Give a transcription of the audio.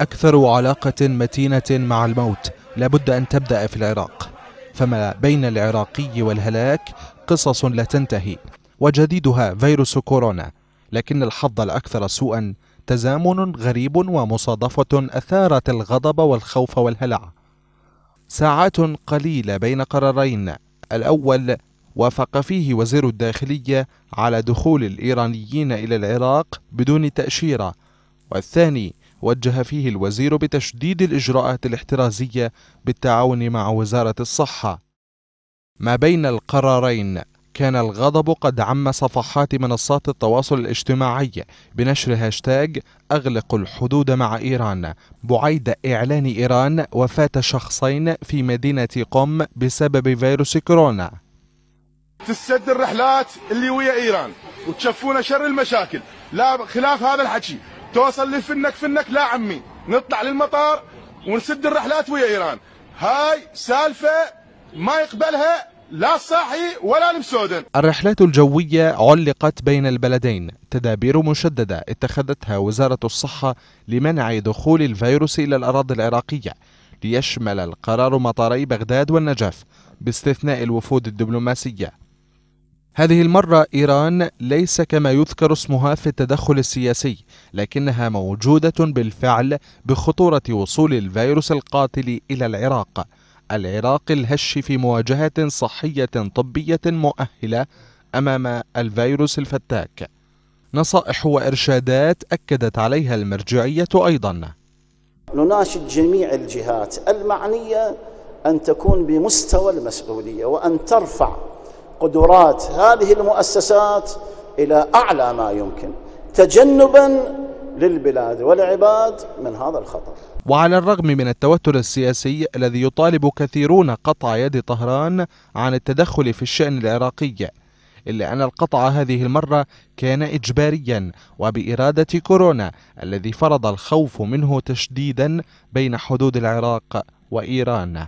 أكثر علاقة متينة مع الموت لابد أن تبدأ في العراق فما بين العراقي والهلاك قصص لا تنتهي وجديدها فيروس كورونا لكن الحظ الأكثر سوءا تزامن غريب ومصادفة أثارت الغضب والخوف والهلع ساعات قليلة بين قرارين الأول وافق فيه وزير الداخلية على دخول الإيرانيين إلى العراق بدون تأشيرة والثاني وجه فيه الوزير بتشديد الإجراءات الاحترازية بالتعاون مع وزارة الصحة ما بين القرارين كان الغضب قد عم صفحات منصات التواصل الاجتماعي بنشر هاشتاج أغلق الحدود مع إيران بعيد إعلان إيران وفاة شخصين في مدينة قم بسبب فيروس كورونا تسد الرحلات اللي ويا ايران وتشفونا شر المشاكل لا خلاف هذا الحكي توصل لي فنك فنك لا عمي نطلع للمطار ونسد الرحلات ويا ايران هاي سالفه ما يقبلها لا الصاحي ولا المسودن الرحلات الجوية علقت بين البلدين تدابير مشددة اتخذتها وزارة الصحة لمنع دخول الفيروس إلى الأراضي العراقية ليشمل القرار مطاري بغداد والنجف باستثناء الوفود الدبلوماسية هذه المرة إيران ليس كما يذكر اسمها في التدخل السياسي لكنها موجودة بالفعل بخطورة وصول الفيروس القاتل إلى العراق العراق الهش في مواجهة صحية طبية مؤهلة أمام الفيروس الفتاك نصائح وإرشادات أكدت عليها المرجعية أيضا نناشد جميع الجهات المعنية أن تكون بمستوى المسؤولية وأن ترفع قدرات هذه المؤسسات الى اعلى ما يمكن تجنبا للبلاد والعباد من هذا الخطر وعلى الرغم من التوتر السياسي الذي يطالب كثيرون قطع يد طهران عن التدخل في الشأن العراقي إلا أن القطع هذه المرة كان إجباريا وبإرادة كورونا الذي فرض الخوف منه تشديدا بين حدود العراق وإيران